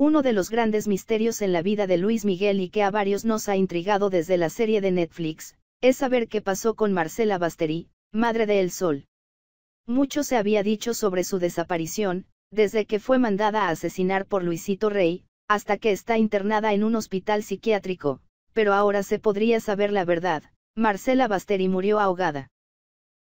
Uno de los grandes misterios en la vida de Luis Miguel y que a varios nos ha intrigado desde la serie de Netflix, es saber qué pasó con Marcela Basteri, madre de El Sol. Mucho se había dicho sobre su desaparición, desde que fue mandada a asesinar por Luisito Rey, hasta que está internada en un hospital psiquiátrico, pero ahora se podría saber la verdad, Marcela Basteri murió ahogada.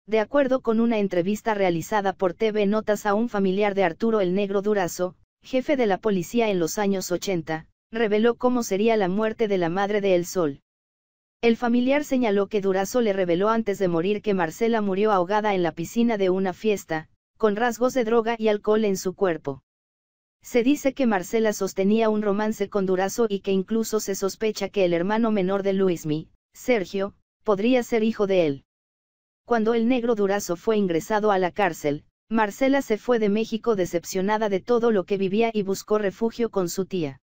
De acuerdo con una entrevista realizada por TV Notas a un familiar de Arturo el Negro Durazo, jefe de la policía en los años 80, reveló cómo sería la muerte de la madre de El Sol. El familiar señaló que Durazo le reveló antes de morir que Marcela murió ahogada en la piscina de una fiesta, con rasgos de droga y alcohol en su cuerpo. Se dice que Marcela sostenía un romance con Durazo y que incluso se sospecha que el hermano menor de Luismi, Sergio, podría ser hijo de él. Cuando el negro Durazo fue ingresado a la cárcel, Marcela se fue de México decepcionada de todo lo que vivía y buscó refugio con su tía.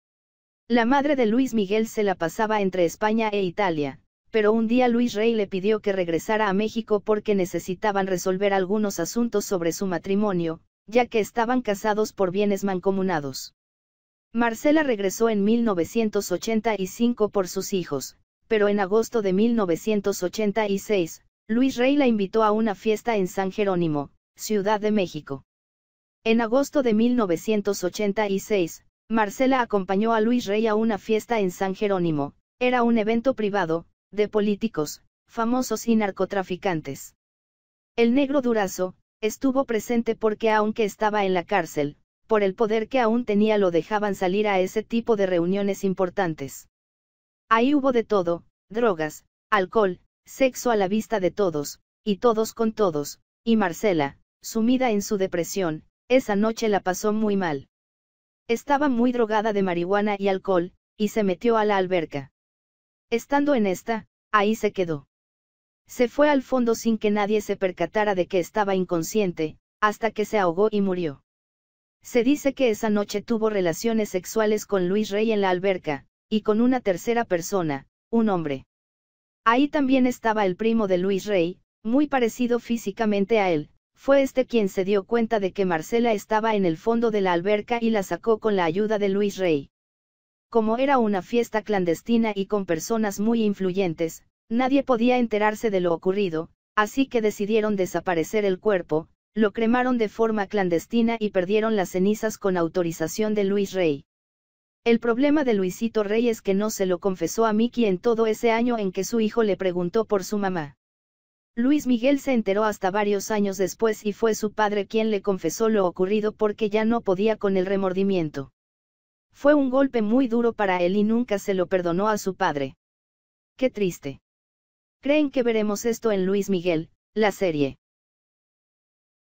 La madre de Luis Miguel se la pasaba entre España e Italia, pero un día Luis Rey le pidió que regresara a México porque necesitaban resolver algunos asuntos sobre su matrimonio, ya que estaban casados por bienes mancomunados. Marcela regresó en 1985 por sus hijos, pero en agosto de 1986, Luis Rey la invitó a una fiesta en San Jerónimo, Ciudad de México. En agosto de 1986, Marcela acompañó a Luis Rey a una fiesta en San Jerónimo, era un evento privado, de políticos, famosos y narcotraficantes. El negro Durazo, estuvo presente porque aunque estaba en la cárcel, por el poder que aún tenía lo dejaban salir a ese tipo de reuniones importantes. Ahí hubo de todo, drogas, alcohol, sexo a la vista de todos, y todos con todos, y Marcela, sumida en su depresión, esa noche la pasó muy mal. Estaba muy drogada de marihuana y alcohol, y se metió a la alberca. Estando en esta, ahí se quedó. Se fue al fondo sin que nadie se percatara de que estaba inconsciente, hasta que se ahogó y murió. Se dice que esa noche tuvo relaciones sexuales con Luis Rey en la alberca, y con una tercera persona, un hombre. Ahí también estaba el primo de Luis Rey, muy parecido físicamente a él, fue este quien se dio cuenta de que Marcela estaba en el fondo de la alberca y la sacó con la ayuda de Luis Rey. Como era una fiesta clandestina y con personas muy influyentes, nadie podía enterarse de lo ocurrido, así que decidieron desaparecer el cuerpo, lo cremaron de forma clandestina y perdieron las cenizas con autorización de Luis Rey. El problema de Luisito Rey es que no se lo confesó a Miki en todo ese año en que su hijo le preguntó por su mamá. Luis Miguel se enteró hasta varios años después y fue su padre quien le confesó lo ocurrido porque ya no podía con el remordimiento. Fue un golpe muy duro para él y nunca se lo perdonó a su padre. Qué triste. Creen que veremos esto en Luis Miguel, la serie.